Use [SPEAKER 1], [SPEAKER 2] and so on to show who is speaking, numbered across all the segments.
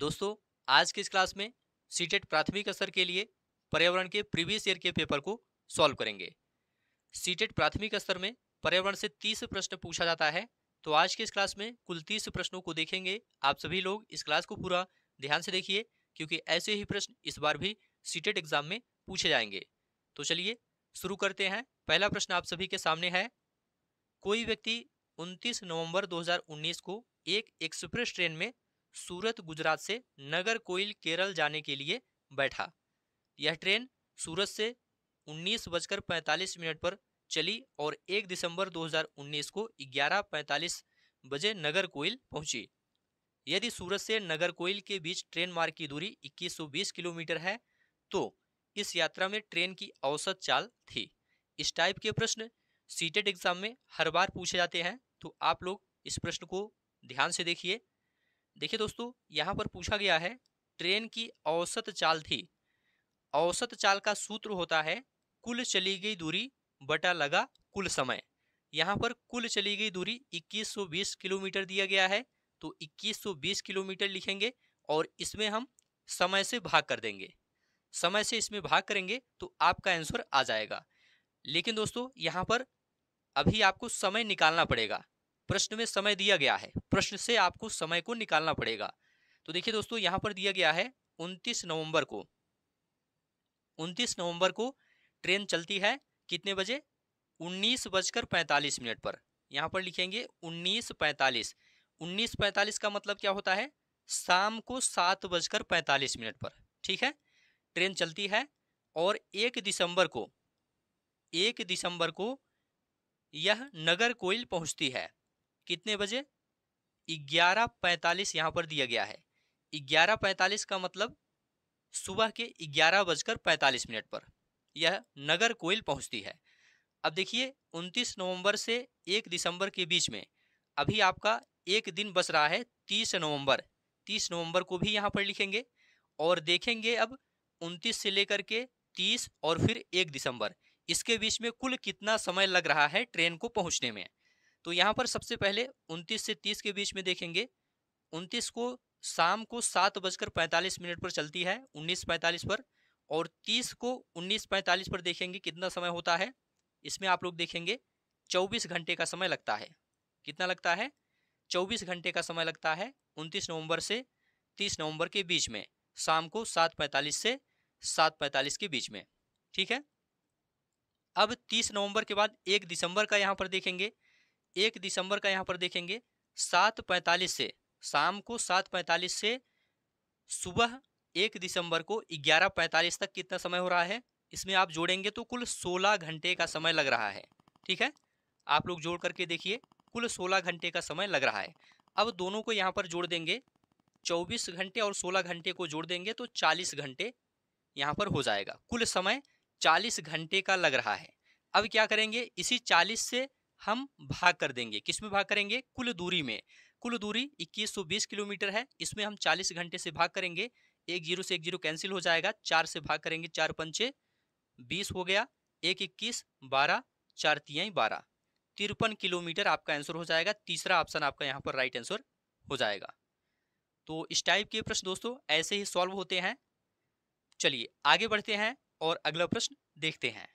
[SPEAKER 1] दोस्तों आज की इस क्लास में सीटेट e प्राथमिक स्तर के लिए पर्यावरण के प्रीवियस ईयर के पेपर को सॉल्व करेंगे सीटेट e प्राथमिक स्तर में पर्यावरण से तीस प्रश्न पूछा जाता है तो आज के इस क्लास में कुल तीस प्रश्नों को देखेंगे आप सभी लोग इस क्लास को पूरा ध्यान से देखिए क्योंकि ऐसे ही प्रश्न इस बार भी सीटेट e एग्जाम में पूछे जाएंगे तो चलिए शुरू करते हैं पहला प्रश्न आप सभी के सामने है कोई व्यक्ति 29 नवंबर 2019 को एक एक्सप्रेस ट्रेन में सूरत गुजरात से नगर कोइल केरल जाने के लिए बैठा यह ट्रेन सूरत से उन्नीस बजकर पैंतालीस मिनट पर चली और 1 दिसंबर 2019 को ग्यारह पैंतालीस बजे नगर कोइल पहुंची यदि सूरत से नगर कोइल के बीच ट्रेन मार्ग की दूरी 2120 किलोमीटर है तो इस यात्रा में ट्रेन की औसत चाल थी इस टाइप के प्रश्न सीटेट एग्जाम में हर बार पूछे जाते हैं तो आप लोग इस प्रश्न को ध्यान से देखिए देखिए दोस्तों यहाँ पर पूछा गया है ट्रेन की औसत चाल थी औसत चाल का सूत्र होता है कुल चली गई दूरी बटा लगा कुल समय यहाँ पर कुल चली गई दूरी 2120 किलोमीटर दिया गया है तो 2120 किलोमीटर लिखेंगे और इसमें हम समय से भाग कर देंगे समय से इसमें भाग करेंगे तो आपका आंसर आ जाएगा लेकिन दोस्तों यहाँ पर अभी आपको समय निकालना पड़ेगा प्रश्न में समय दिया गया है प्रश्न से आपको समय को निकालना पड़ेगा तो देखिए दोस्तों यहां पर दिया गया है उनतीस नवंबर को उनतीस नवंबर को ट्रेन चलती है कितने बजे उन्नीस बजकर पैंतालीस मिनट पर यहां पर लिखेंगे उन्नीस पैंतालीस उन्नीस पैंतालीस का मतलब क्या होता है शाम को सात बजकर पैंतालीस मिनट पर ठीक है ट्रेन चलती है और एक दिसंबर को एक दिसंबर को यह नगर कोयल पहुंचती है कितने बजे ग्यारह पैंतालीस यहाँ पर दिया गया है ग्यारह पैंतालीस का मतलब सुबह के ग्यारह बजकर पैंतालीस मिनट पर यह नगर कोयल पहुँचती है अब देखिए 29 नवंबर से 1 दिसंबर के बीच में अभी आपका एक दिन बस रहा है 30 नवंबर 30 नवंबर को भी यहाँ पर लिखेंगे और देखेंगे अब 29 से लेकर के 30 और फिर 1 दिसंबर इसके बीच में कुल कितना समय लग रहा है ट्रेन को पहुँचने में तो यहाँ पर सबसे पहले 29 से 30 के बीच में देखेंगे 29 को शाम को सात बजकर पैंतालीस मिनट पर चलती है 19:45 पर और 30 को 19:45 पर देखेंगे कितना समय होता है इसमें आप लोग देखेंगे 24 घंटे का समय लगता है कितना लगता है 24 घंटे का समय लगता है 29 नवंबर से 30 नवंबर के बीच में शाम को पैंतालीस से पैंतालीस के बीच में ठीक है अब तीस नवंबर के बाद एक दिसंबर का यहाँ पर देखेंगे एक दिसंबर का यहाँ पर देखेंगे सात पैंतालीस से शाम को सात पैंतालीस से सुबह एक दिसंबर को ग्यारह पैंतालीस तक कितना समय हो रहा है इसमें आप जोड़ेंगे तो कुल सोलह घंटे का समय लग रहा है ठीक है आप लोग जोड़ करके देखिए कुल सोलह घंटे का समय लग रहा है अब दोनों को यहाँ पर जोड़ देंगे चौबीस घंटे और सोलह घंटे को जोड़ देंगे तो चालीस घंटे यहाँ पर हो जाएगा कुल समय चालीस घंटे का लग रहा है अब क्या करेंगे इसी चालीस से हम भाग कर देंगे किस में भाग करेंगे कुल दूरी में कुल दूरी 2120 किलोमीटर है इसमें हम 40 घंटे से भाग करेंगे एक जीरो से एक जीरो कैंसिल हो जाएगा चार से भाग करेंगे चार पंचे बीस हो गया एक इक्कीस बारह चार तियाई बारह तिरपन किलोमीटर आपका आंसर हो जाएगा तीसरा ऑप्शन आपका यहाँ पर राइट आंसर हो जाएगा तो इस टाइप के प्रश्न दोस्तों ऐसे ही सॉल्व होते हैं चलिए आगे बढ़ते हैं और अगला प्रश्न देखते हैं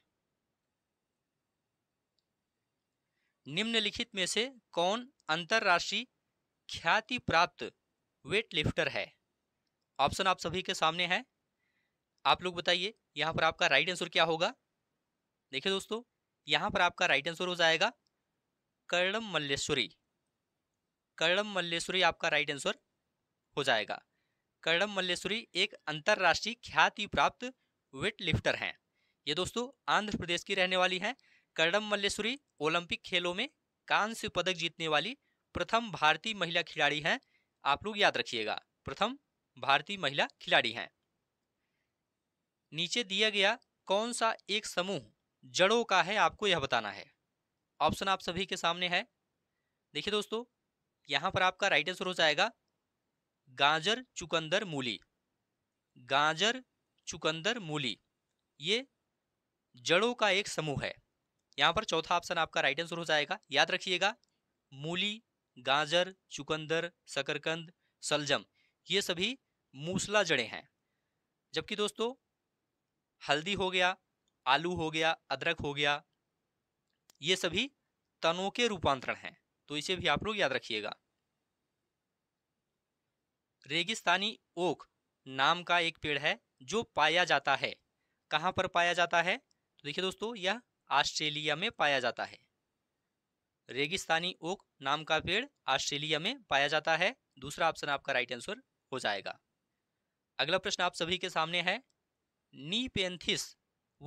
[SPEAKER 1] निम्नलिखित में से कौन अंतर्राष्ट्रीय ख्याति प्राप्त वेट लिफ्टर है ऑप्शन आप सभी के सामने है आप लोग बताइए यहाँ पर आपका राइट आंसर क्या होगा देखिए दोस्तों यहाँ पर आपका राइट आंसर हो जाएगा कर्णम मल्लेश्वरी कर्णम मल्लेश्वरी आपका राइट आंसर हो जाएगा कर्णम मल्लेश्वरी एक अंतर्राष्ट्रीय ख्याति प्राप्त वेट लिफ्टर हैं ये दोस्तों आंध्र प्रदेश की रहने वाली हैं कर्णम मल्लेश्वरी ओलंपिक खेलों में कांस्य पदक जीतने वाली प्रथम भारतीय महिला खिलाड़ी हैं आप लोग याद रखिएगा प्रथम भारतीय महिला खिलाड़ी हैं नीचे दिया गया कौन सा एक समूह जड़ों का है आपको यह बताना है ऑप्शन आप सभी के सामने है देखिए दोस्तों यहाँ पर आपका राइट आंसर हो जाएगा गाजर चुकंदर मूली गाजर चुकंदर मूली ये जड़ों का एक समूह है यहाँ पर चौथा ऑप्शन आपका राइट आंसर हो जाएगा याद रखिएगा मूली गाजर चुकंदर शकरकंद सलजम ये सभी मूसला जड़ें हैं जबकि दोस्तों हल्दी हो गया आलू हो गया अदरक हो गया ये सभी तनों के रूपांतरण हैं तो इसे भी आप लोग याद रखिएगा रेगिस्तानी ओक नाम का एक पेड़ है जो पाया जाता है कहाँ पर पाया जाता है तो देखिए दोस्तों यह ऑस्ट्रेलिया में पाया जाता है रेगिस्तानी ओक नाम का पेड़ ऑस्ट्रेलिया में पाया जाता है दूसरा ऑप्शन आपका राइट आंसर हो जाएगा अगला प्रश्न आप सभी के सामने है नीपेंथिस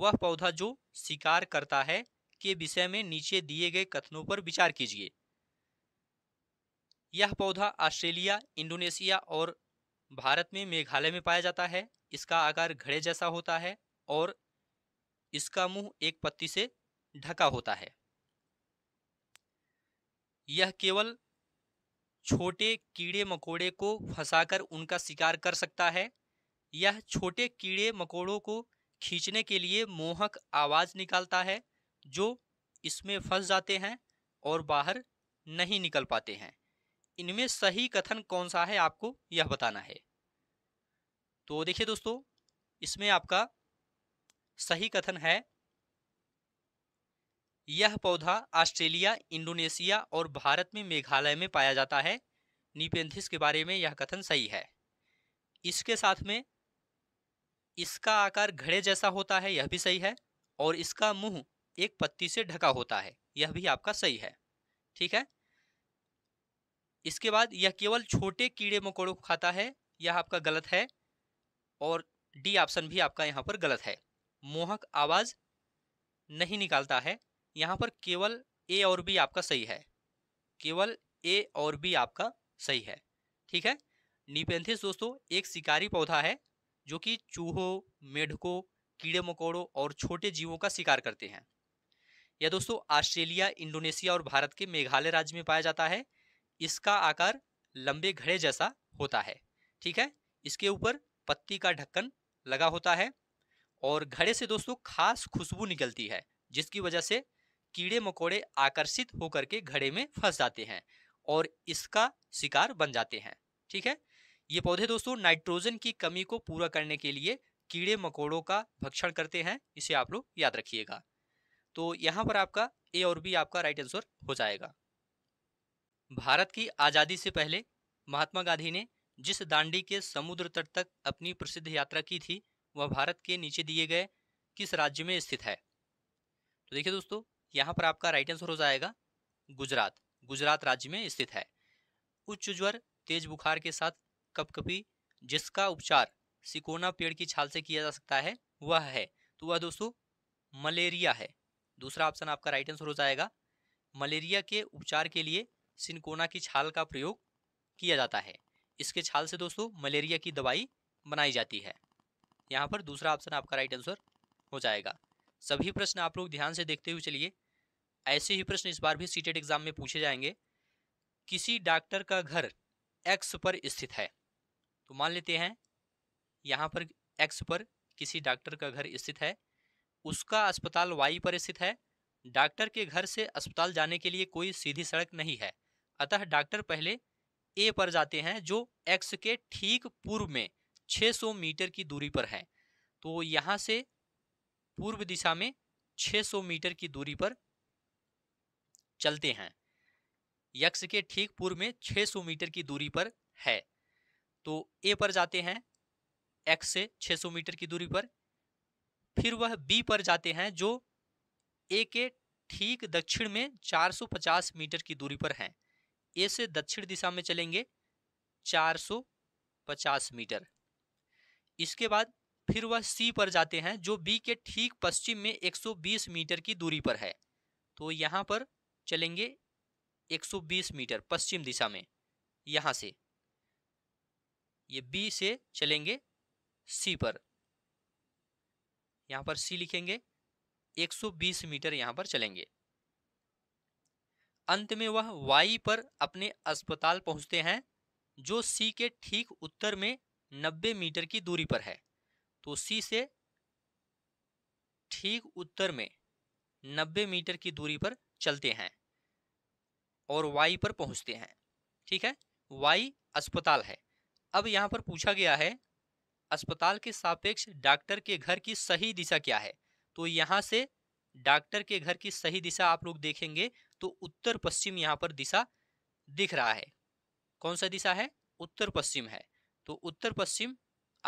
[SPEAKER 1] वह पौधा जो शिकार करता है के विषय में नीचे दिए गए कथनों पर विचार कीजिए यह पौधा ऑस्ट्रेलिया इंडोनेशिया और भारत में मेघालय में पाया जाता है इसका आकार घड़े जैसा होता है और इसका मुंह एक पत्ती से ढका होता है यह केवल छोटे कीड़े मकोड़े को फंसाकर उनका शिकार कर सकता है यह छोटे कीड़े मकोड़ों को खींचने के लिए मोहक आवाज़ निकालता है जो इसमें फंस जाते हैं और बाहर नहीं निकल पाते हैं इनमें सही कथन कौन सा है आपको यह बताना है तो देखिए दोस्तों इसमें आपका सही कथन है यह पौधा ऑस्ट्रेलिया इंडोनेशिया और भारत में मेघालय में पाया जाता है निपेंथिस के बारे में यह कथन सही है इसके साथ में इसका आकार घड़े जैसा होता है यह भी सही है और इसका मुंह एक पत्ती से ढका होता है यह भी आपका सही है ठीक है इसके बाद यह केवल छोटे कीड़े मकोड़ों को खाता है यह आपका गलत है और डी ऑप्शन भी आपका यहाँ पर गलत है मोहक आवाज़ नहीं निकालता है यहाँ पर केवल ए और बी आपका सही है केवल ए और बी आपका सही है ठीक है निपेंथिस दोस्तों एक शिकारी पौधा है जो कि चूहों मेढकों कीड़े मकोड़ों और छोटे जीवों का शिकार करते हैं यह दोस्तों ऑस्ट्रेलिया इंडोनेशिया और भारत के मेघालय राज्य में पाया जाता है इसका आकार लंबे घड़े जैसा होता है ठीक है इसके ऊपर पत्ती का ढक्कन लगा होता है और घड़े से दोस्तों खास खुशबू निकलती है जिसकी वजह से कीड़े मकोड़े आकर्षित होकर के घड़े में फंस जाते हैं और इसका शिकार बन जाते हैं ठीक है ये पौधे दोस्तों नाइट्रोजन की कमी को पूरा करने के लिए कीड़े मकोड़ों का भक्षण करते हैं इसे आप लोग याद रखिएगा तो यहाँ पर आपका ए और बी आपका राइट आंसर हो जाएगा भारत की आज़ादी से पहले महात्मा गांधी ने जिस दांडी के समुद्र तट तक अपनी प्रसिद्ध यात्रा की थी वह भारत के नीचे दिए गए किस राज्य में स्थित है तो देखिए दोस्तों यहाँ पर आपका राइट आंसर हो जाएगा गुजरात गुजरात राज्य में स्थित है उच्च ज्वर तेज बुखार के साथ कपकपी जिसका उपचार सिकोना पेड़ की छाल से किया जा सकता है वह है तो वह दोस्तों मलेरिया है दूसरा ऑप्शन आपका राइट आंसर हो जाएगा मलेरिया के उपचार के लिए सिनकोना की छाल का प्रयोग किया जाता है इसके छाल से दोस्तों मलेरिया की दवाई बनाई जाती है यहाँ पर दूसरा ऑप्शन आपका राइट आंसर हो जाएगा सभी प्रश्न आप लोग ध्यान से देखते हुए चलिए ऐसे ही प्रश्न इस बार भी सीटेट एग्जाम e में पूछे जाएंगे किसी डॉक्टर का घर एक्स पर स्थित है तो मान लेते हैं यहाँ पर एक्स पर किसी डॉक्टर का घर स्थित है उसका अस्पताल वाई पर स्थित है डॉक्टर के घर से अस्पताल जाने के लिए कोई सीधी सड़क नहीं है अतः डॉक्टर पहले ए पर जाते हैं जो एक्स के ठीक पूर्व में 600 मीटर की दूरी पर है तो यहाँ से पूर्व दिशा में 600 मीटर की दूरी पर चलते हैं यक्ष के ठीक पूर्व में 600 मीटर की दूरी पर है तो ए पर जाते हैं एक्स से 600 मीटर की दूरी पर फिर वह बी पर जाते हैं जो ए के ठीक दक्षिण में 450 मीटर की दूरी पर हैं ए से दक्षिण दिशा में चलेंगे 450 मीटर इसके बाद फिर वह सी पर जाते हैं जो बी के ठीक पश्चिम में 120 मीटर की दूरी पर है तो यहाँ पर चलेंगे 120 मीटर पश्चिम दिशा में यहाँ से ये बी से चलेंगे सी पर यहाँ पर सी लिखेंगे 120 मीटर यहाँ पर चलेंगे अंत में वह वाई पर अपने अस्पताल पहुँचते हैं जो सी के ठीक उत्तर में 90 मीटर की दूरी पर है तो सी से ठीक उत्तर में 90 मीटर की दूरी पर चलते हैं और वाई पर पहुंचते हैं ठीक है वाई अस्पताल है अब यहाँ पर पूछा गया है अस्पताल के सापेक्ष डॉक्टर के घर की सही दिशा क्या है तो यहाँ से डॉक्टर के घर की सही दिशा आप लोग देखेंगे तो उत्तर पश्चिम यहाँ पर दिशा दिख रहा है कौन सा दिशा है उत्तर पश्चिम है तो उत्तर पश्चिम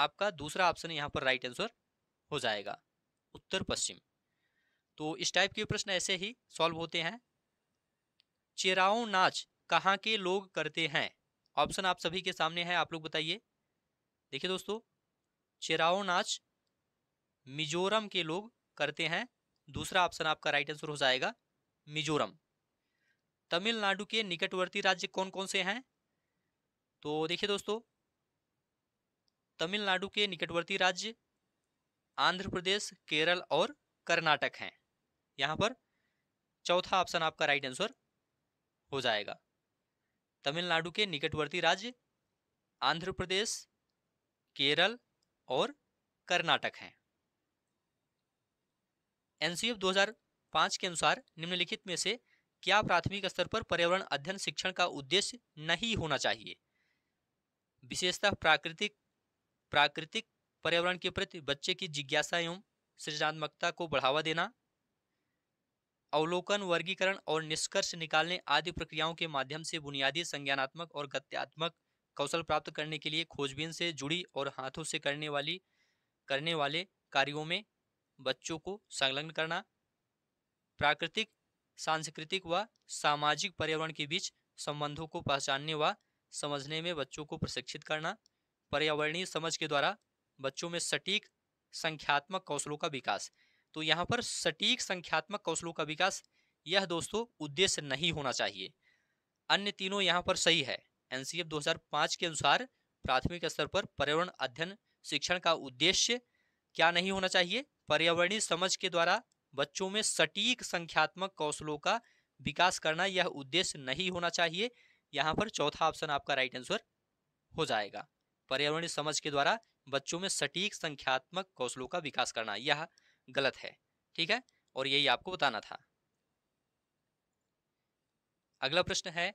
[SPEAKER 1] आपका दूसरा ऑप्शन यहाँ पर राइट आंसर हो जाएगा उत्तर पश्चिम तो इस टाइप के प्रश्न ऐसे ही सॉल्व होते हैं चेराओ नाच कहाँ के लोग करते हैं ऑप्शन आप सभी के सामने है आप लोग बताइए देखिए दोस्तों चेराओ नाच मिजोरम के लोग करते हैं दूसरा ऑप्शन आपका राइट आंसर हो जाएगा मिजोरम तमिलनाडु के निकटवर्ती राज्य कौन कौन से हैं तो देखिए दोस्तों तमिलनाडु के निकटवर्ती राज्य आंध्र प्रदेश केरल और कर्नाटक हैं यहाँ पर चौथा ऑप्शन आपका राइट आंसर हो जाएगा तमिलनाडु के निकटवर्ती राज्य आंध्र प्रदेश केरल और कर्नाटक हैं एनसीएफ 2005 के अनुसार निम्नलिखित में से क्या प्राथमिक स्तर पर पर्यावरण अध्ययन शिक्षण का उद्देश्य नहीं होना चाहिए विशेषतः प्राकृतिक प्राकृतिक पर्यावरण के प्रति बच्चे की जिज्ञासा एवं सृजनात्मकता को बढ़ावा देना अवलोकन वर्गीकरण और निष्कर्ष निकालने आदि प्रक्रियाओं के माध्यम से बुनियादी संज्ञानात्मक और गत्यात्मक कौशल प्राप्त करने के लिए खोजबीन से जुड़ी और हाथों से करने वाली करने वाले कार्यों में बच्चों को संलग्न करना प्राकृतिक सांस्कृतिक व सामाजिक पर्यावरण के बीच संबंधों को पहचानने व समझने में बच्चों को प्रशिक्षित करना पर्यावरणीय समझ के द्वारा बच्चों में सटीक संख्यात्मक कौशलों का विकास तो यहाँ पर सटीक संख्यात्मक कौशलों का विकास यह दोस्तों उद्देश्य नहीं होना चाहिए अन्य तीनों यहाँ पर सही है एनसीएफ 2005 के अनुसार प्राथमिक स्तर पर पर्यावरण अध्ययन शिक्षण का उद्देश्य क्या नहीं होना चाहिए पर्यावरणीय समझ के द्वारा बच्चों में सटीक संख्यात्मक कौशलों का विकास करना यह उद्देश्य नहीं होना चाहिए यहाँ पर चौथा ऑप्शन आपका राइट आंसर हो जाएगा पर्यावरणीय समझ के द्वारा बच्चों में सटीक संख्यात्मक कौशलों का विकास करना यह गलत है ठीक है और यही आपको बताना था अगला प्रश्न है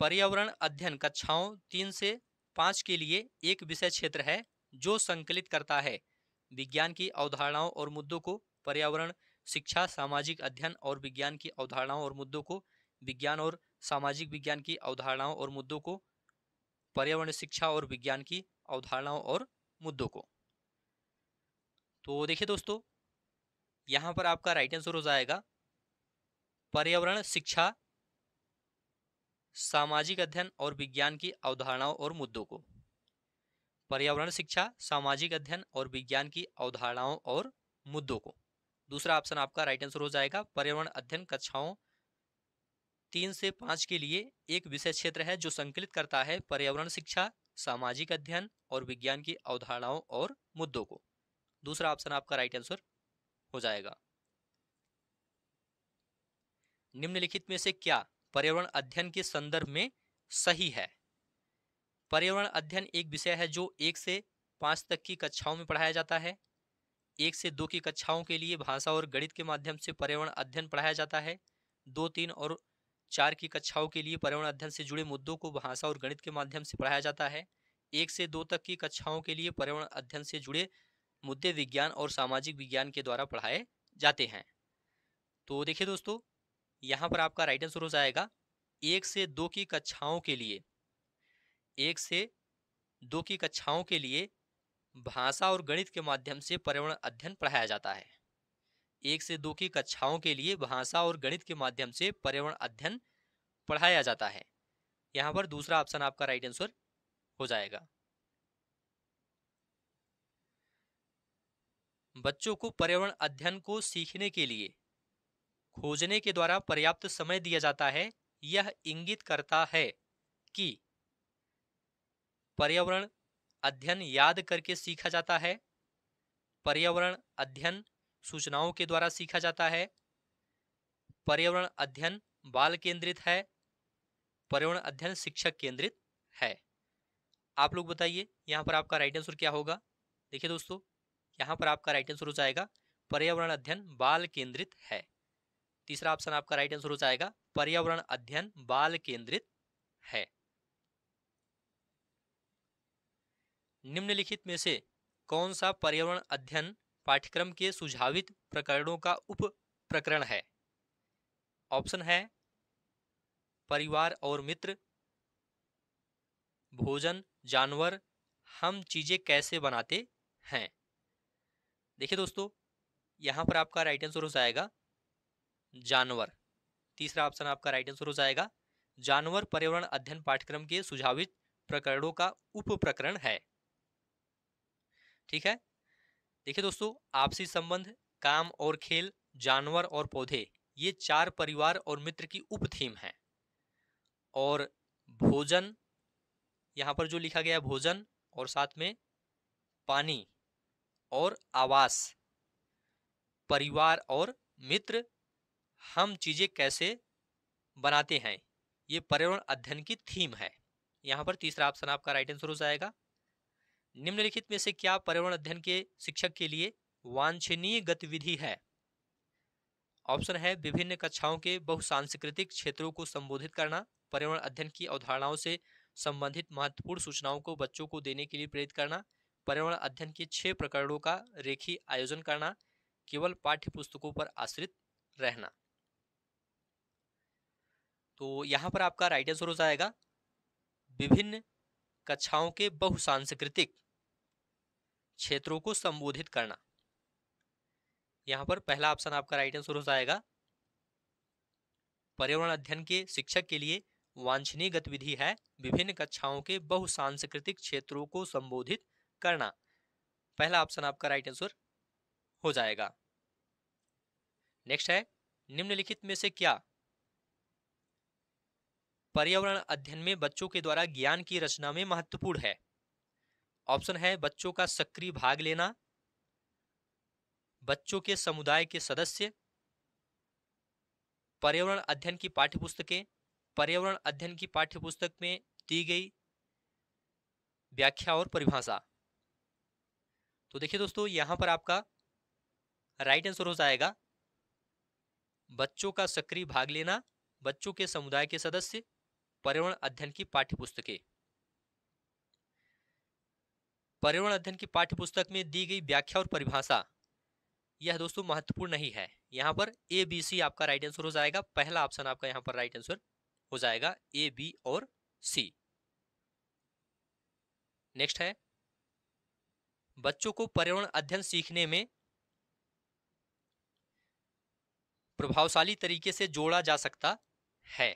[SPEAKER 1] पर्यावरण अध्ययन कक्षाओं तीन से पांच के लिए एक विषय क्षेत्र है जो संकलित करता है विज्ञान की अवधारणाओं और मुद्दों को पर्यावरण शिक्षा सामाजिक अध्ययन और विज्ञान की अवधारणाओं और मुद्दों को विज्ञान और सामाजिक विज्ञान की अवधारणाओं और मुद्दों को पर्यावरण शिक्षा और विज्ञान की अवधारणाओं और मुद्दों को तो देखिए दोस्तों यहाँ पर आपका राइट आंसर हो जाएगा पर्यावरण शिक्षा सामाजिक अध्ययन और विज्ञान की अवधारणाओं और मुद्दों को पर्यावरण शिक्षा सामाजिक अध्ययन और विज्ञान की अवधारणाओं और मुद्दों को दूसरा ऑप्शन आपका राइट आंसर हो जाएगा पर्यावरण अध्ययन कक्षाओं तीन से पाँच के लिए एक विषय क्षेत्र है जो संकलित करता है पर्यावरण शिक्षा सामाजिक अध्ययन और विज्ञान की अवधारणाओं और मुद्दों को दूसरा ऑप्शन आपका राइट आंसर हो जाएगा निम्नलिखित में से क्या पर्यावरण अध्ययन के संदर्भ में सही है पर्यावरण अध्ययन एक विषय है जो एक से पाँच तक की कक्षाओं में पढ़ाया जाता है एक से दो की कक्षाओं के लिए भाषा और गणित के माध्यम से पर्यावरण अध्ययन पढ़ाया जाता है दो तीन और चार की कक्षाओं के लिए पर्यावरण अध्ययन से जुड़े मुद्दों को भाषा और गणित के माध्यम से पढ़ाया जाता है एक से दो तक की कक्षाओं के लिए पर्यावरण अध्ययन से जुड़े मुद्दे विज्ञान और सामाजिक विज्ञान के द्वारा पढ़ाए जाते हैं तो देखिए दोस्तों यहाँ पर आपका राइट आंसर हो जाएगा एक से दो की कक्षाओं के लिए एक से दो की कक्षाओं के लिए भाषा और गणित के माध्यम से पर्यावरण अध्ययन पढ़ाया जाता है एक से दो की कक्षाओं के लिए भाषा और गणित के माध्यम से पर्यावरण अध्ययन पढ़ाया जाता है यहाँ पर दूसरा ऑप्शन आपका राइट आंसर हो जाएगा बच्चों को पर्यावरण अध्ययन को सीखने के लिए खोजने के द्वारा पर्याप्त समय दिया जाता है यह इंगित करता है कि पर्यावरण अध्ययन याद करके सीखा जाता है पर्यावरण अध्ययन सूचनाओं के द्वारा सीखा जाता है पर्यावरण अध्ययन बाल केंद्रित है पर्यावरण अध्ययन शिक्षक केंद्रित है आप लोग बताइए यहाँ पर आपका राइट आंसर क्या होगा देखिए दोस्तों यहाँ पर आपका राइट आंसर हो जाएगा पर्यावरण अध्ययन बाल केंद्रित है तीसरा ऑप्शन आपका राइट आंसर हो जाएगा पर्यावरण अध्ययन बाल केंद्रित है निम्नलिखित में से कौन सा पर्यावरण अध्ययन पाठ्यक्रम के सुझावित प्रकरणों का उप प्रकरण है ऑप्शन है परिवार और मित्र भोजन जानवर हम चीज़ें कैसे बनाते हैं देखिए दोस्तों यहाँ पर आपका राइट आंसर हो जाएगा जानवर तीसरा ऑप्शन आपका राइट आंसर हो जाएगा जानवर पर्यावरण अध्ययन पाठ्यक्रम के सुझावित प्रकरणों का उप प्रकरण है ठीक है देखिए दोस्तों आपसी संबंध काम और खेल जानवर और पौधे ये चार परिवार और मित्र की उप थीम है और भोजन यहाँ पर जो लिखा गया भोजन और साथ में पानी और आवास परिवार और मित्र हम चीज़ें कैसे बनाते हैं ये पर्यावरण अध्ययन की थीम है यहाँ पर तीसरा ऑप्शन आपका राइट आंसर हो जाएगा निम्नलिखित में से क्या पर्यावरण अध्ययन के शिक्षक के लिए वांछनीय गतिविधि है ऑप्शन है विभिन्न कक्षाओं के बहुसांस्कृतिक क्षेत्रों को संबोधित करना पर्यावरण अध्ययन की अवधारणाओं से संबंधित महत्वपूर्ण सूचनाओं को बच्चों को देने के लिए प्रेरित करना पर्यावरण अध्ययन के छह प्रकरणों का रेखी आयोजन करना केवल पाठ्य पुस्तकों पर आश्रित रहना तो यहाँ पर आपका राइट आंसर हो जाएगा विभिन्न कक्षाओं के बहुसांस्कृतिक क्षेत्रों को संबोधित करना यहां पर पहला ऑप्शन आपका राइट आंसर हो जाएगा पर्यावरण अध्ययन के शिक्षक के लिए वांछनीय गतिविधि है विभिन्न कक्षाओं के बहुसांस्कृतिक क्षेत्रों को संबोधित करना पहला ऑप्शन आपका राइट आंसर हो जाएगा नेक्स्ट है निम्नलिखित में से क्या पर्यावरण अध्ययन में बच्चों के द्वारा ज्ञान की रचना में महत्वपूर्ण है ऑप्शन है बच्चों का सक्रिय भाग लेना बच्चों के समुदाय के सदस्य पर्यावरण अध्ययन की पाठ्यपुस्तकें पर्यावरण अध्ययन की पाठ्यपुस्तक में दी गई व्याख्या और परिभाषा तो देखिए दोस्तों यहां पर आपका राइट आंसर हो जाएगा बच्चों का सक्रिय भाग लेना बच्चों के समुदाय के सदस्य पर्यावरण अध्ययन की पाठ्य पुस्तकें पर्यावरण अध्ययन की पाठ्य पुस्तक में दी गई व्याख्या और परिभाषा यह दोस्तों महत्वपूर्ण नहीं है यहाँ पर ए बी सी आपका राइट आंसर हो जाएगा पहला ऑप्शन आपका यहाँ पर राइट आंसर हो जाएगा ए बी और सी नेक्स्ट है बच्चों को पर्यावरण अध्ययन सीखने में प्रभावशाली तरीके से जोड़ा जा सकता है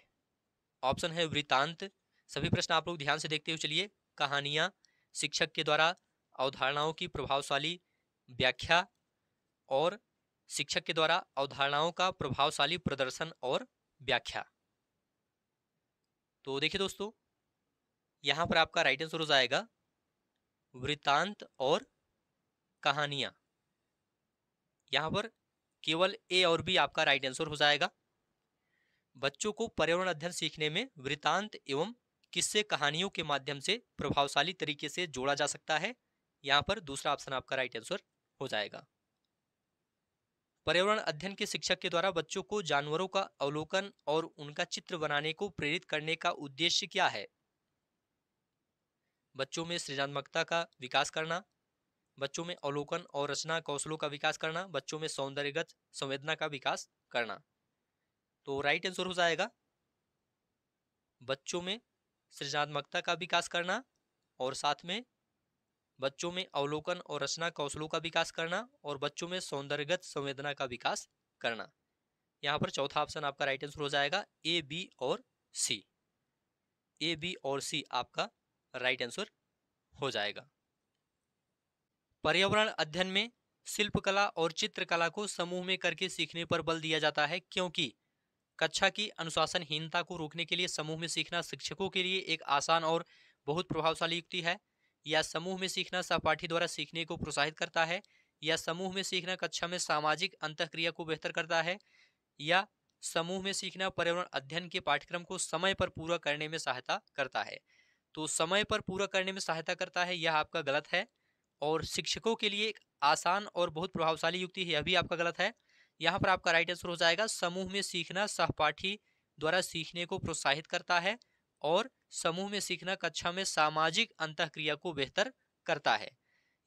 [SPEAKER 1] ऑप्शन है वृतांत सभी प्रश्न आप लोग ध्यान से देखते हुए चलिए कहानियाँ शिक्षक के द्वारा अवधारणाओं की प्रभावशाली व्याख्या और शिक्षक के द्वारा अवधारणाओं का प्रभावशाली प्रदर्शन और व्याख्या तो देखिए दोस्तों यहाँ पर आपका राइट आंसर हो जाएगा वृतांत और कहानियाँ यहाँ पर केवल ए और बी आपका राइट आंसर हो जाएगा बच्चों को पर्यावरण अध्ययन सीखने में वृतांत एवं किस्से कहानियों के माध्यम से प्रभावशाली तरीके से जोड़ा जा सकता है यहाँ पर दूसरा ऑप्शन आपका राइट आंसर हो जाएगा पर्यावरण अध्ययन के शिक्षक के द्वारा बच्चों को जानवरों का अवलोकन और उनका चित्र बनाने को प्रेरित करने का उद्देश्य क्या है बच्चों में सृजनात्मकता का विकास करना बच्चों में अवलोकन और रचना कौशलों का विकास करना बच्चों में सौंदर्यगत संवेदना का विकास करना तो राइट आंसर हो जाएगा बच्चों में सृजनात्मकता का विकास करना और साथ में बच्चों में अवलोकन और रचना कौशलों का विकास करना और बच्चों में सौंदर्यगत संवेदना का विकास करना यहाँ पर चौथा ऑप्शन आपका राइट आंसर हो जाएगा ए बी और सी ए बी और सी आपका राइट आंसर हो जाएगा पर्यावरण अध्ययन में शिल्पकला और चित्रकला को समूह में करके सीखने पर बल दिया जाता है क्योंकि कक्षा की अनुशासनहीनता को रोकने के लिए समूह में सीखना शिक्षकों के लिए एक आसान और बहुत प्रभावशाली युक्ति है या समूह में सीखना सहपाठी द्वारा सीखने को प्रोत्साहित करता है या समूह में सीखना कक्षा में सामाजिक अंतक्रिया को बेहतर करता है या समूह में सीखना पर्यावरण अध्ययन के पाठ्यक्रम को समय पर पूरा करने में सहायता करता है तो समय पर पूरा करने में सहायता करता है यह आपका गलत है और शिक्षकों के लिए एक आसान और बहुत प्रभावशाली युक्ति है यह भी आपका गलत है यहाँ पर आपका राइट आंसर हो जाएगा समूह में सीखना सहपाठी द्वारा सीखने को प्रोत्साहित करता है और समूह में सीखना कक्षा में सामाजिक अंत क्रिया को बेहतर करता है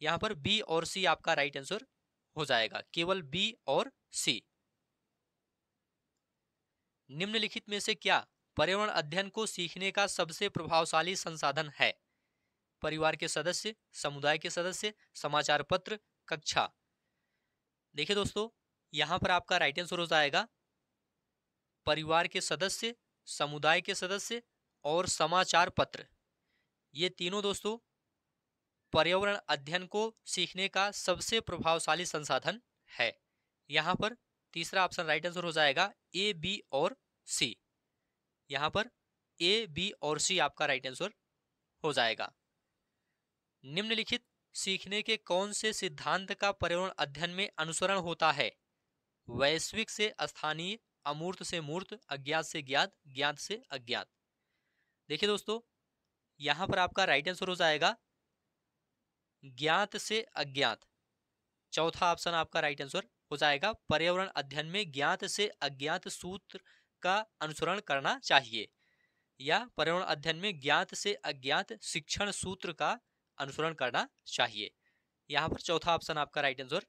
[SPEAKER 1] यहाँ पर बी और सी आपका राइट आंसर हो जाएगा केवल बी और सी निम्नलिखित में से क्या पर्यावरण अध्ययन को सीखने का सबसे प्रभावशाली संसाधन है परिवार के सदस्य समुदाय के सदस्य समाचार पत्र कक्षा देखिए दोस्तों यहाँ पर आपका राइट आंसर हो जाएगा परिवार के सदस्य समुदाय के सदस्य और समाचार पत्र ये तीनों दोस्तों पर्यावरण अध्ययन को सीखने का सबसे प्रभावशाली संसाधन है यहाँ पर तीसरा ऑप्शन राइट आंसर हो जाएगा ए बी और सी यहाँ पर ए बी और सी आपका राइट आंसर हो जाएगा निम्नलिखित सीखने के कौन से सिद्धांत का पर्यावरण अध्ययन में अनुसरण होता है वैश्विक से स्थानीय अमूर्त से मूर्त अज्ञात से ज्ञात ज्ञात से अज्ञात देखिए दोस्तों यहां पर आपका राइट आंसर हो जाएगा ज्ञात से अज्ञात चौथा ऑप्शन आपका राइट आंसर हो जाएगा पर्यावरण अध्ययन में ज्ञात से अज्ञात सूत्र का अनुसरण करना चाहिए या पर्यावरण अध्ययन में ज्ञात से अज्ञात शिक्षण सूत्र का अनुसरण करना चाहिए यहाँ पर चौथा ऑप्शन आपका राइट आंसर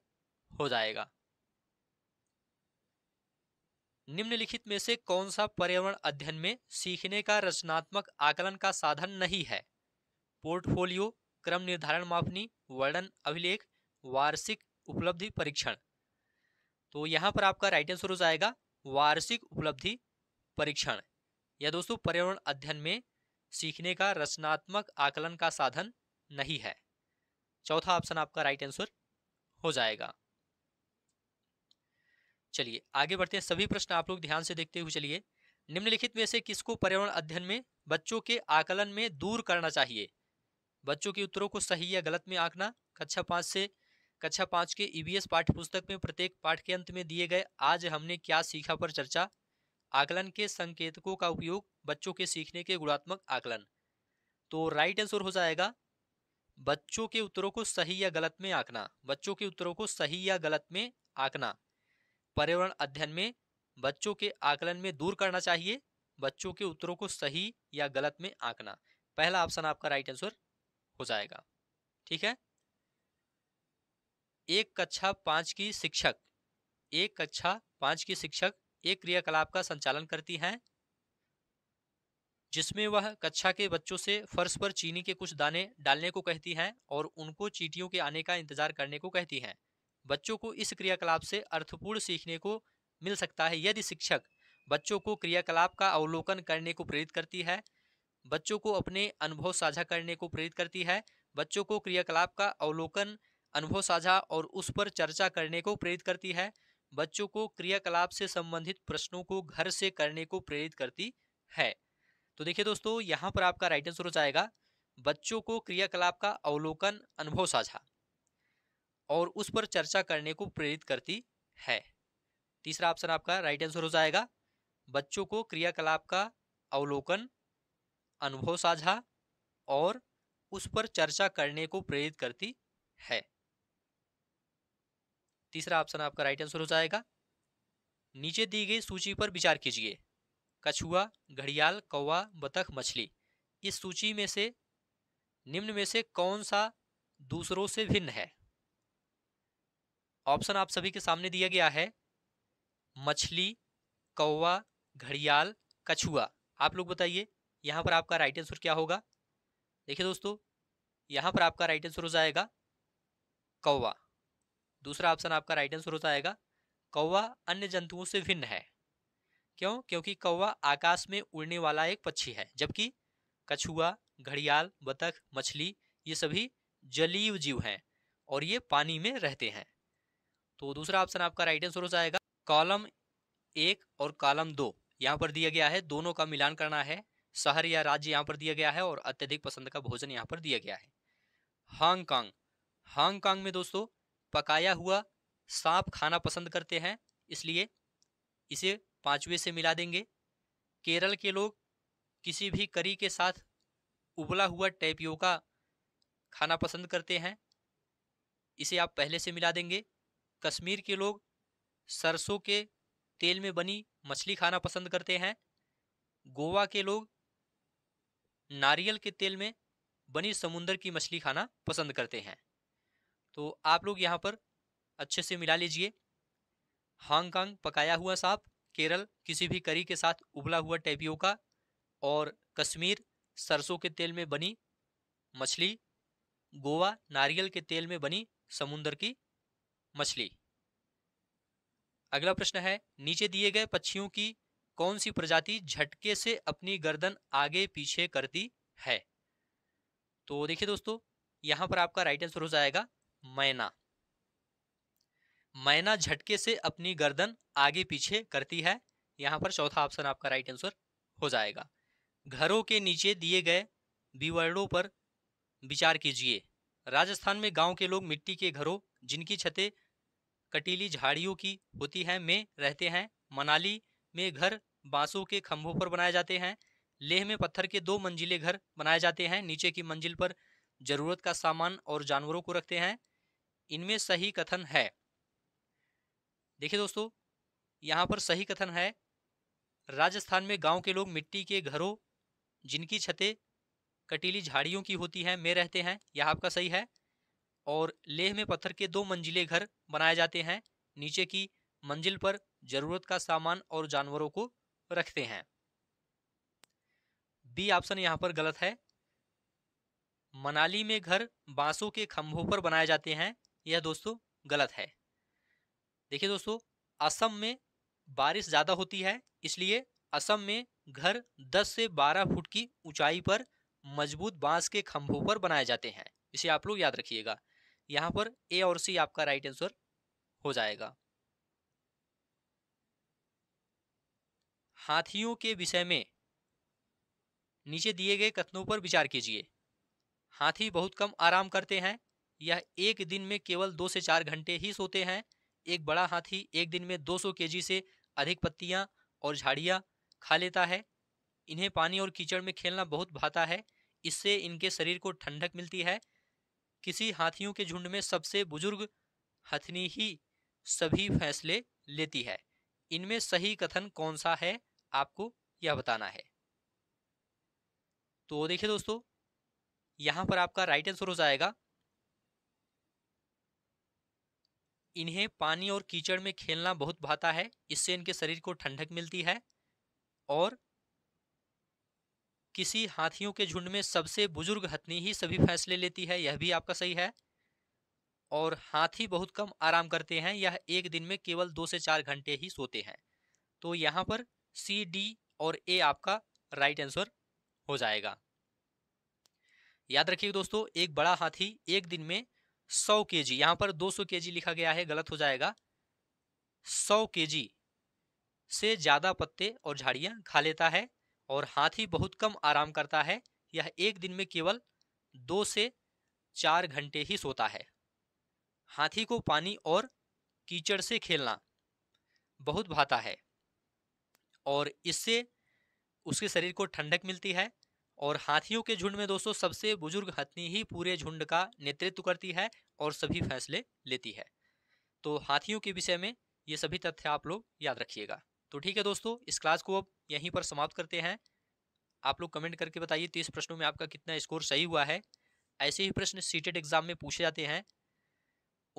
[SPEAKER 1] हो जाएगा निम्नलिखित में से कौन सा पर्यावरण अध्ययन में सीखने का रचनात्मक आकलन का साधन नहीं है पोर्टफोलियो क्रम निर्धारण मापनी वर्णन अभिलेख वार्षिक उपलब्धि परीक्षण तो यहाँ पर आपका राइट आंसर हो जाएगा वार्षिक उपलब्धि परीक्षण या दोस्तों पर्यावरण अध्ययन में सीखने का रचनात्मक आकलन का साधन नहीं है चौथा ऑप्शन आपका राइट आंसर हो जाएगा चलिए आगे बढ़ते हैं सभी प्रश्न आप लोग ध्यान से देखते हुए चलिए निम्नलिखित में से किसको पर्यावरण अध्ययन में बच्चों के आकलन में दूर करना चाहिए बच्चों के उत्तरों को सही या गलत में आंकना कक्षा पाँच से कक्षा पाँच के ईवीएस e पाठ्य पुस्तक में प्रत्येक पाठ के अंत में दिए गए आज हमने क्या सीखा पर चर्चा आकलन के संकेतकों का उपयोग बच्चों के सीखने के गुणात्मक आकलन तो राइट आंसर हो जाएगा बच्चों के उत्तरों को सही या गलत में आंकना बच्चों के उत्तरों को सही या गलत में आंकना पर्यावरण अध्ययन में बच्चों के आकलन में दूर करना चाहिए बच्चों के उत्तरों को सही या गलत में आंकना पहला ऑप्शन आपका राइट आंसर हो जाएगा ठीक है एक कक्षा पांच की शिक्षक एक कक्षा पांच की शिक्षक एक क्रियाकलाप का संचालन करती हैं जिसमें वह कक्षा के बच्चों से फर्श पर चीनी के कुछ दाने डालने को कहती हैं और उनको चीटियों के आने का इंतजार करने को कहती हैं बच्चों को इस क्रियाकलाप से अर्थपूर्ण सीखने को मिल सकता है यदि शिक्षक बच्चों को क्रियाकलाप का अवलोकन करने को प्रेरित करती है बच्चों को अपने अनुभव साझा करने को प्रेरित करती है बच्चों को क्रियाकलाप का अवलोकन अनुभव साझा और उस पर चर्चा करने को प्रेरित करती है बच्चों को क्रियाकलाप से संबंधित प्रश्नों को घर से करने को प्रेरित करती है तो देखिए दोस्तों यहाँ पर आपका राइट आंसर हो जाएगा बच्चों को क्रियाकलाप का अवलोकन अनुभव साझा और उस पर चर्चा करने को प्रेरित करती है तीसरा ऑप्शन आपका राइट आंसर हो जाएगा बच्चों को क्रियाकलाप का अवलोकन अनुभव साझा और उस पर चर्चा करने को प्रेरित करती है तीसरा ऑप्शन आपका राइट आंसर हो जाएगा नीचे दी गई सूची पर विचार कीजिए कछुआ घड़ियाल कौवा बतख मछली इस सूची में से निम्न में से कौन सा दूसरों से भिन्न है ऑप्शन आप सभी के सामने दिया गया है मछली कौवा घड़ियाल कछुआ आप लोग बताइए यहाँ पर आपका राइट आंसर क्या होगा देखिए दोस्तों यहाँ पर आपका राइट आंसर हो जाएगा कौवा दूसरा ऑप्शन आपका राइट आंसर हो जाएगा कौवा अन्य जंतुओं से भिन्न है क्यों क्योंकि कौवा आकाश में उड़ने वाला एक पक्षी है जबकि कछुआ घड़ियाल बतख मछली ये सभी जलीय जीव हैं और ये पानी में रहते हैं तो दूसरा ऑप्शन आपका राइट आंसर हो जाएगा कॉलम एक और कॉलम दो यहाँ पर दिया गया है दोनों का मिलान करना है शहर या राज्य यहाँ पर दिया गया है और अत्यधिक पसंद का भोजन यहाँ पर दिया गया है हांगकांग हांगकांग में दोस्तों पकाया हुआ सांप खाना पसंद करते हैं इसलिए इसे पांचवें से मिला देंगे केरल के लोग किसी भी करी के साथ उबला हुआ का खाना पसंद करते हैं इसे आप पहले से मिला देंगे कश्मीर के लोग सरसों के तेल में बनी मछली खाना पसंद करते हैं गोवा के लोग नारियल के तेल में बनी समुंदर की मछली खाना पसंद करते हैं तो आप लोग यहाँ पर अच्छे से मिला लीजिए हांगकांग पकाया हुआ सांप केरल किसी भी करी के साथ उबला हुआ टेपियोका और कश्मीर सरसों के तेल में बनी मछली गोवा नारियल के तेल में बनी समुंदर की मछली अगला प्रश्न है नीचे दिए गए पक्षियों की कौन सी प्रजाति झटके से अपनी गर्दन आगे पीछे करती है तो देखिए दोस्तों यहां पर आपका राइट आंसर हो जाएगा मैना मैना झटके से अपनी गर्दन आगे पीछे करती है यहां पर चौथा ऑप्शन आपका राइट आंसर हो जाएगा घरों के नीचे दिए गए विवरणों पर विचार कीजिए राजस्थान में गांव के लोग मिट्टी के घरों जिनकी छतें कटीली झाड़ियों की होती हैं में रहते हैं मनाली में घर बांसों के खंभों पर बनाए जाते हैं लेह में पत्थर के दो मंजिले घर बनाए जाते हैं नीचे की मंजिल पर जरूरत का सामान और जानवरों को रखते हैं इनमें सही कथन है देखिए दोस्तों यहाँ पर सही कथन है राजस्थान में गांव के लोग मिट्टी के घरों जिनकी छतें कटीली झाड़ियों की होती हैं में रहते हैं यह आपका सही है और लेह में पत्थर के दो मंजिले घर बनाए जाते हैं नीचे की मंजिल पर जरूरत का सामान और जानवरों को रखते हैं बी ऑप्शन यहां पर गलत है मनाली में घर बांसों के खंभों पर बनाए जाते हैं यह दोस्तों गलत है देखिए दोस्तों असम में बारिश ज़्यादा होती है इसलिए असम में घर 10 से 12 फुट की ऊंचाई पर मजबूत बांस के खंभों पर बनाए जाते हैं इसे आप लोग याद रखिएगा यहाँ पर ए और सी आपका राइट आंसर हो जाएगा हाथियों के विषय में नीचे दिए गए कथनों पर विचार कीजिए हाथी बहुत कम आराम करते हैं यह एक दिन में केवल दो से चार घंटे ही सोते हैं एक बड़ा हाथी एक दिन में 200 केजी से अधिक पत्तियां और झाड़ियां खा लेता है इन्हें पानी और कीचड़ में खेलना बहुत भाता है इससे इनके शरीर को ठंडक मिलती है किसी हाथियों के झुंड में सबसे बुजुर्ग हथनी ही सभी फैसले लेती है इनमें सही कथन कौन सा है आपको यह बताना है तो देखिए दोस्तों यहां पर आपका राइट आंसर हो जाएगा इन्हें पानी और कीचड़ में खेलना बहुत भाता है इससे इनके शरीर को ठंडक मिलती है और किसी हाथियों के झुंड में सबसे बुजुर्ग हथनी ही सभी फैसले लेती है यह भी आपका सही है और हाथी बहुत कम आराम करते हैं यह एक दिन में केवल दो से चार घंटे ही सोते हैं तो यहाँ पर सी डी और ए आपका राइट आंसर हो जाएगा याद रखिए दोस्तों एक बड़ा हाथी एक दिन में सौ के जी यहाँ पर दो सौ के जी लिखा गया है गलत हो जाएगा सौ के जी से ज़्यादा पत्ते और झाड़ियाँ खा लेता है और हाथी बहुत कम आराम करता है यह एक दिन में केवल दो से चार घंटे ही सोता है हाथी को पानी और कीचड़ से खेलना बहुत भाता है और इससे उसके शरीर को ठंडक मिलती है और हाथियों के झुंड में दोस्तों सबसे बुजुर्ग हथनी ही पूरे झुंड का नेतृत्व करती है और सभी फैसले लेती है तो हाथियों के विषय में ये सभी तथ्य आप लोग याद रखिएगा तो ठीक है दोस्तों इस क्लास को अब यहीं पर समाप्त करते हैं आप लोग कमेंट करके बताइए तीस प्रश्नों में आपका कितना स्कोर सही हुआ है ऐसे ही प्रश्न सीटेड एग्ज़ाम में पूछे जाते हैं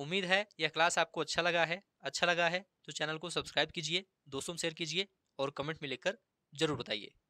[SPEAKER 1] उम्मीद है यह क्लास आपको अच्छा लगा है अच्छा लगा है तो चैनल को सब्सक्राइब कीजिए दोस्तों में शेयर कीजिए और कमेंट में लिखकर ज़रूर बताइए